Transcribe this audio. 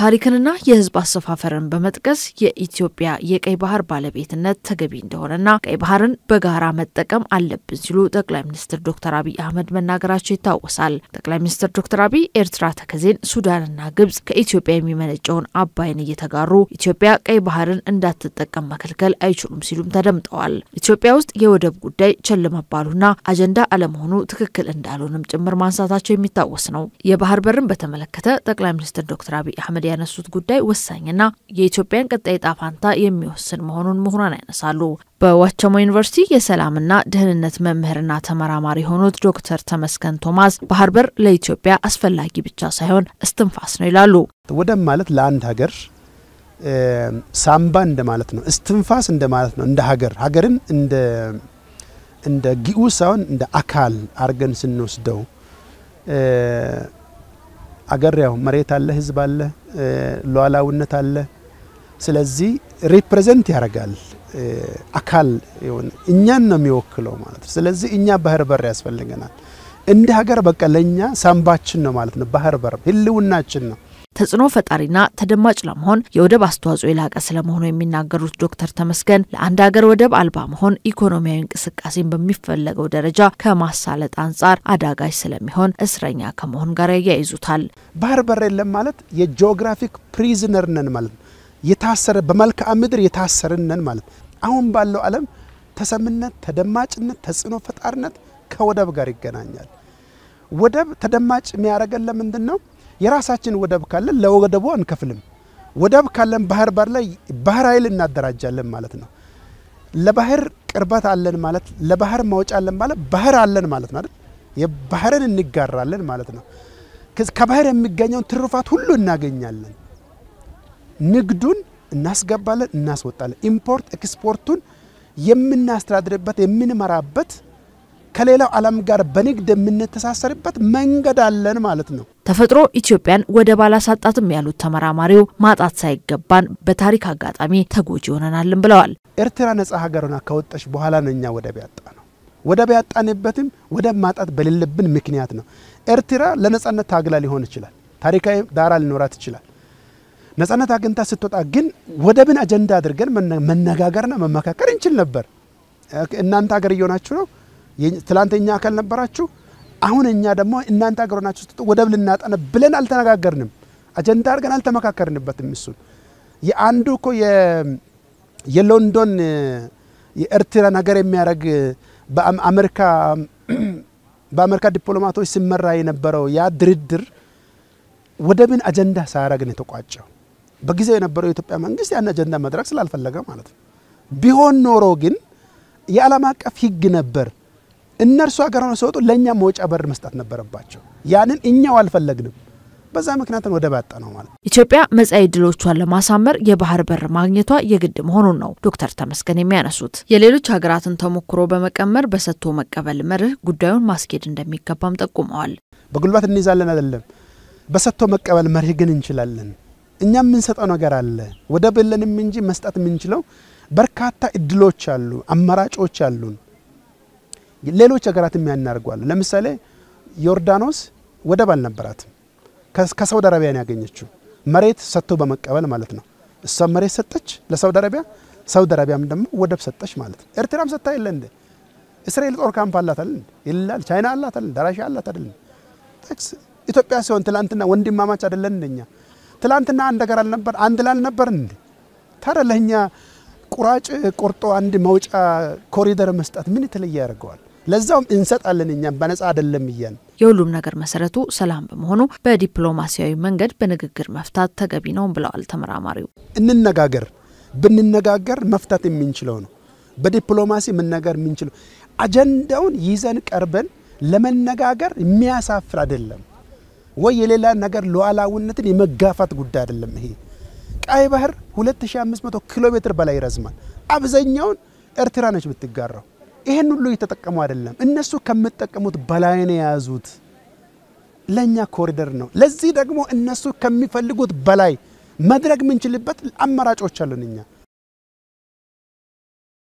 ታሪክንና የህዝብ አሰፋፈርን በመጥቀስ የኢትዮጵያ የቀይ ባህር ባለቤትነት ተገቢ እንደሆነና ቀይ ባህርን በጋራ መጠቀም አለብን ሲሉ ጠቅላይ ሚኒስትር ዶክተር አብይ አህመድ መናገራቸው ይታወሳል። ጠቅላይ ሚኒስትር ዶክተር አብይ ኤርትራ ተከዜን፣ ሱዳንና ግብጽ ከኢትዮጵያ የሚመነጨውን አባይን እየተጋሩ ኢትዮጵያ ቀይ ባህርን እንዳትጠቀም መከልከል አይችሉም ሲሉም ተደምጠዋል። ኢትዮጵያ ውስጥ የወደብ ጉዳይ ቸል መባሉና አጀንዳ አለመሆኑ ትክክል እንዳልሆንም ጭምር ማንሳታቸው የሚታወስ ነው። የባህር በርን በተመለከተ ጠቅላይ ሚኒስትር ዶክተር አብይ አህመድ ያነሱት ጉዳይ ወሳኝና የኢትዮጵያን ቀጣይ ጣፋንታ የሚወስን መሆኑን ምሁራን ያነሳሉ። በዋቸሞ ዩኒቨርሲቲ የሰላምና ደህንነት መምህርና ተመራማሪ የሆኑት ዶክተር ተመስገን ቶማስ ባህር በር ለኢትዮጵያ አስፈላጊ ብቻ ሳይሆን እስትንፋስ ነው ይላሉ። ወደብ ማለት ለአንድ ሀገር ሳምባ እንደማለት ነው፣ እስትንፋስ እንደማለት ነው። እንደ ሀገር ሀገርን እንደ እንደ ግዑ ሳይሆን እንደ አካል አድርገን ስንወስደው አገር ያው መሬት አለ፣ ህዝብ አለ፣ ሉዓላዊነት አለ። ስለዚህ ሪፕሬዘንት ያደርጋል አካል እኛን ነው የሚወክለው ማለት ነው። ስለዚህ እኛ ባህር በር ያስፈልገናል እንደ ሀገር። በቃ ለእኛ ሳምባችን ነው ማለት ነው። ባህር በር ህልውናችን ነው። ተጽዕኖ ፈጣሪና ተደማጭ ለመሆን የወደብ አስተዋጽኦ የላቀ ስለመሆኑ የሚናገሩት ዶክተር ተመስገን ለአንድ ሀገር ወደብ አልባ መሆን ኢኮኖሚያዊ እንቅስቃሴን በሚፈለገው ደረጃ ከማሳለጥ አንጻር አዳጋጅ ስለሚሆን እስረኛ ከመሆን ጋር ያያይዙታል። ባህር በር የለም ማለት የጂኦግራፊክ ፕሪዝነር ነን ማለት የታሰረ በመልክዓ ምድር የታሰርን ነን ማለት አሁን ባለው ዓለም ተሰምነት፣ ተደማጭነት፣ ተጽዕኖ ፈጣሪነት ከወደብ ጋር ይገናኛል። ወደብ ተደማጭ የሚያደርገን ለምንድን ነው? የራሳችን ወደብ ካለን ለወደቡ አንከፍልም። ወደብ ካለን ባህር በር ላይ ባህር ኃይል እናደራጃለን ማለት ነው። ለባህር ቅርበት አለን ማለት ለባህር ማውጫ አለን ማለት ባህር አለን ማለት ነው አይደል? የባህርን እንጋራለን ማለት ነው። ከባህር የሚገኘውን ትሩፋት ሁሉ እናገኛለን። ንግዱን እናስገባለን፣ እናስወጣለን። ኢምፖርት ኤክስፖርቱን የምናስተዳድርበት የምንመራበት ከሌላው ዓለም ጋር በንግድ የምንተሳሰርበት መንገድ አለን ማለት ነው። ተፈጥሮ ኢትዮጵያን ወደ ባላሳጣትም ያሉት ተመራማሪው ማጣት ሳይገባን በታሪክ አጋጣሚ ተጎጂ ሆነናልን ብለዋል። ኤርትራ ነጻ ሀገር ሆና ከወጣች በኋላ ነው እኛ ወደብ ያጣ ነው። ወደብ ያጣንበትም ወደብ ማጣት በሌለብን ምክንያት ነው። ኤርትራ ለነጻነት ታግላ ሊሆን ይችላል። ታሪካዊ ዳራ ሊኖራት ይችላል። ነጻነት አግኝታ ስትወጣ ግን ወደብን አጀንዳ አድርገን መነጋገርና መመካከር እንችል ነበር። እናንተ ሀገር እየሆናችሁ ነው ትላንት እኛ አካል ነበራችሁ፣ አሁን እኛ ደግሞ እናንተ አገር ሆናችሁ ስትጡ ወደብ ልናጠነ ብለን አልተነጋገርንም። አጀንዳ አድርገን አልተመካከርንበትም። እሱን የአንዱ እኮ የሎንዶን የኤርትራ ነገር የሚያደርግ በአሜሪካ በአሜሪካ ዲፕሎማቶች ሲመራ የነበረው ያ ድርድር ወደብን አጀንዳ ሳያደርግ ነው የተቋጨው። በጊዜው የነበረው የኢትዮጵያ መንግስት ያን አጀንዳ መድረክ ስላልፈለገ ማለት ነው። ቢሆን ኖሮ ግን የዓለም አቀፍ ህግ ነበር። እነርሱ ሀገር ሆነው ሲወጡ ለኛ መውጫ በር መስጠት ነበረባቸው። ያንን እኛው አልፈለግንም። በዛ ምክንያት ወደብ ባጣ ነው ማለት ኢትዮጵያ መጻኢ ዕድሎቿን ለማሳመር የባህር በር ማግኘቷ የግድ መሆኑን ነው ዶክተር ተመስገን የሚያነሱት። የሌሎች ሀገራትን ተሞክሮ በመቀመር በሰጥቶ መቀበል መርህ ጉዳዩን ማስኬድ እንደሚገባም ጠቁመዋል። በጉልባት እንይዛለን አይደለም፣ በሰጥቶ መቀበል መርህ ግን እንችላለን። እኛ የምንሰጠው ነገር አለ። ወደብ የለንም እንጂ መስጠት የምንችለው በርካታ እድሎች አሉ፣ አማራጮች አሉን። ሌሎች ሀገራትም ያናርጓል። ለምሳሌ ዮርዳኖስ ወደብ አልነበራትም። ከሳውዲ አረቢያ ነው ያገኘችው፣ መሬት ሰጥቶ በመቀበል ማለት ነው። እሷ መሬት ሰጠች ለሳውዲ አረቢያ፣ ሳውዲ አረቢያም ደግሞ ወደብ ሰጠች ማለት ነው። ኤርትራም ሰጥታ የለ እንደ እስራኤል ጦር ካምፕ አላት አይደል? ይላል ቻይና አላት አይደል? ራሽያ አላት አይደል? ኢትዮጵያ ሲሆን ትላንትና ወንድማማች አይደለን እንደኛ? ትላንትና አንድ ሀገር አልነበር አንድ ነበር እንዴ? ታዲያ ለኛ ቁራጭ ቆርጦ አንድ መውጫ ኮሪደር መስጠት ምን የተለየ ያደርገዋል? ለዛውም እንሰጣለን እኛም በነጻ አይደለም እያል የሁሉም ነገር መሰረቱ ሰላም በመሆኑ በዲፕሎማሲያዊ መንገድ በንግግር መፍታት ተገቢ ነው ብለዋል ተመራማሪው። እንነጋገር ብንነጋገር መፍታት የምንችለው ነው። በዲፕሎማሲ መነጋገር የምንችለው አጀንዳውን ይዘን ቀርበን ለመነጋገር የሚያሳፍር አይደለም ወይ የሌላ ነገር ሉዓላዊነትን የመጋፋት ጉዳይ አይደለም። ይሄ ቀይ ባህር 2500 ኪሎ ሜትር በላይ ይረዝማል። አብዛኛውን ኤርትራ ነች ብትጋራው ይሄን ሁሉ እየተጠቀሙ አይደለም። እነሱ ከምጠቀሙት በላይ ነው የያዙት። ለእኛ ኮሪደር ነው። ለዚህ ደግሞ እነሱ ከሚፈልጉት በላይ መድረግ የምንችልበት አማራጮች አሉን እኛ